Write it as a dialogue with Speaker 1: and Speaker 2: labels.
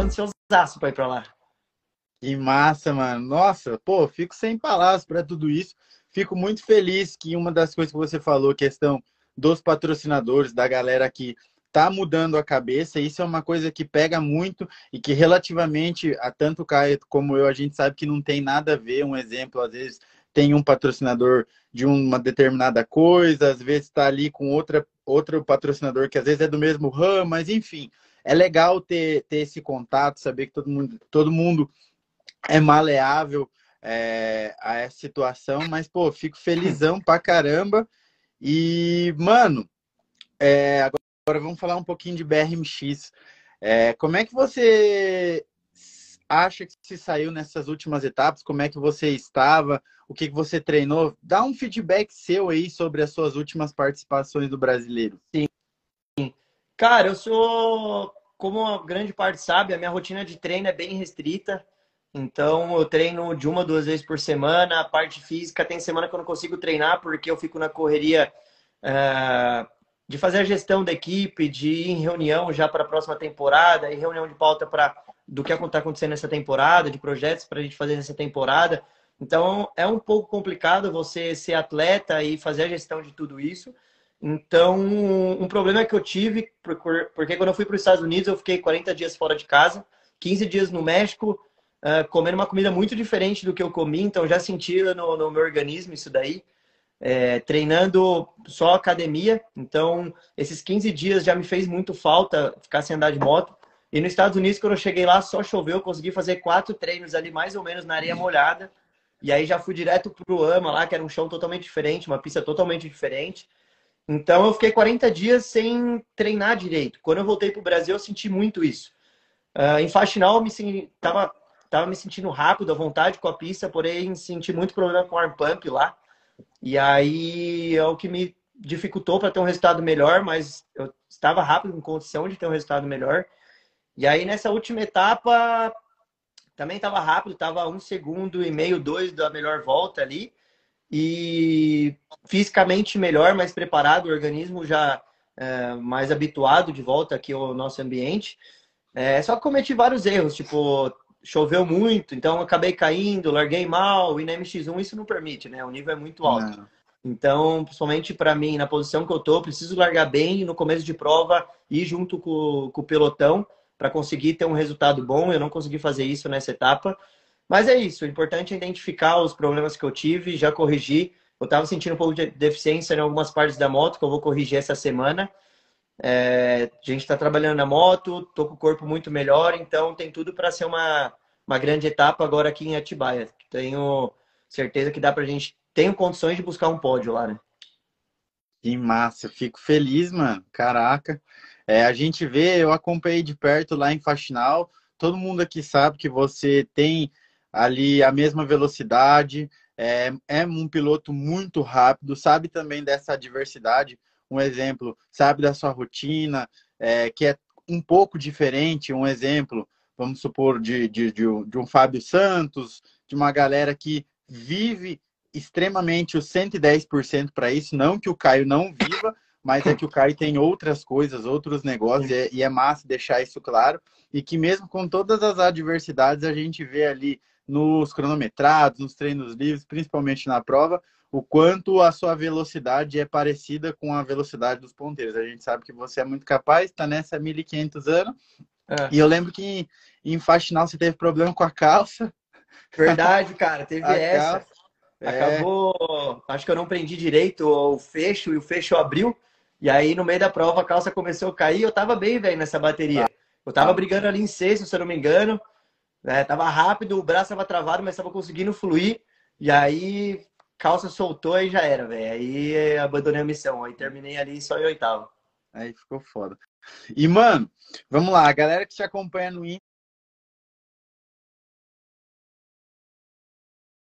Speaker 1: ansiosaço pra ir pra lá. Que massa, mano. Nossa, pô, fico sem palavras para tudo isso. Fico muito feliz que uma das coisas que você falou, questão dos patrocinadores, da galera que tá mudando a cabeça, isso é uma coisa que pega muito e que relativamente a tanto o Caio como eu, a gente sabe que não tem nada a ver. Um exemplo, às vezes tem um patrocinador de uma determinada coisa, às vezes está ali com outra, outro patrocinador que às vezes é do mesmo ramo, mas enfim, é legal ter, ter esse contato, saber que todo mundo, todo mundo é maleável é, a essa situação, mas, pô, fico felizão pra caramba. E, mano, é, agora, agora vamos falar um pouquinho de BRMX. É, como é que você acha que se saiu nessas últimas etapas? Como é que você estava? O que, que você treinou? Dá um feedback seu aí sobre as suas últimas participações do brasileiro. Sim. Cara, eu sou
Speaker 2: como a grande parte sabe, a minha rotina de treino é bem restrita. Então, eu treino de uma, duas vezes por semana. A parte física, tem semana que eu não consigo treinar porque eu fico na correria uh, de fazer a gestão da equipe, de ir em reunião já para a próxima temporada, e reunião de pauta para do que está acontecendo nessa temporada, de projetos para a gente fazer nessa temporada. Então, é um pouco complicado você ser atleta e fazer a gestão de tudo isso. Então, um problema que eu tive, porque quando eu fui para os Estados Unidos, eu fiquei 40 dias fora de casa, 15 dias no México, uh, comendo uma comida muito diferente do que eu comi, então já senti no, no meu organismo isso daí. É, treinando só academia, então esses 15 dias já me fez muito falta ficar sem andar de moto. E nos Estados Unidos, quando eu cheguei lá, só choveu, eu consegui fazer quatro treinos ali, mais ou menos, na areia molhada. E aí já fui direto para o AMA lá, que era um chão totalmente diferente, uma pista totalmente diferente. Então eu fiquei 40 dias sem treinar direito. Quando eu voltei para o Brasil, eu senti muito isso. Uh, em faixa final, eu me senti, tava, tava me sentindo rápido, à vontade com a pista, porém senti muito problema com o arm pump lá. E aí é o que me dificultou para ter um resultado melhor, mas eu estava rápido em condição de ter um resultado melhor. E aí nessa última etapa também estava rápido, estava um segundo e meio, dois da melhor volta ali e fisicamente melhor, mais preparado, o organismo já é, mais habituado de volta aqui ao nosso ambiente. É, só que cometi vários erros, tipo, choveu muito, então acabei caindo, larguei mal, e na MX1 isso não permite, né? O nível é muito alto. Não. Então, principalmente para mim, na posição que eu tô, preciso largar bem no começo de prova e junto com, com o pelotão para conseguir ter um resultado bom. Eu não consegui fazer isso nessa etapa. Mas é isso, o importante é identificar os problemas que eu tive, já corrigi. Eu estava sentindo um pouco de deficiência em algumas partes da moto, que eu vou corrigir essa semana. É, a gente está trabalhando na moto, estou com o corpo muito melhor, então tem tudo para ser uma, uma grande etapa agora aqui em Atibaia. Tenho certeza que dá para a gente, tenho condições de buscar um pódio lá, né?
Speaker 1: Que massa, eu fico feliz, mano. Caraca. É, a gente vê, eu acompanhei de perto lá em Faxinal. Todo mundo aqui sabe que você tem ali a mesma velocidade, é, é um piloto muito rápido, sabe também dessa adversidade, um exemplo, sabe da sua rotina, é, que é um pouco diferente, um exemplo, vamos supor, de, de, de, um, de um Fábio Santos, de uma galera que vive extremamente os 110% para isso, não que o Caio não viva, mas é que o Caio tem outras coisas, outros negócios, e é, é massa deixar isso claro, e que mesmo com todas as adversidades, a gente vê ali nos cronometrados, nos treinos livres, principalmente na prova, o quanto a sua velocidade é parecida com a velocidade dos ponteiros. A gente sabe que você é muito capaz, está nessa 1500 anos. É. E eu lembro que em, em faixa você teve problema com a calça. Verdade, cara, teve a essa. Calça. É.
Speaker 2: Acabou, é. acho que eu não prendi direito o fecho e o fecho abriu. E aí no meio da prova a calça começou a cair. Eu tava bem, velho, nessa bateria. Ah. Eu tava brigando ali em sexto, se eu não me engano. Né? Tava rápido, o braço tava travado, mas tava conseguindo fluir. E aí, calça soltou e já era, velho. Aí eh, abandonei a missão. Aí terminei ali só em oitavo.
Speaker 1: Aí ficou foda. E, mano, vamos lá. A galera que te acompanha no Insta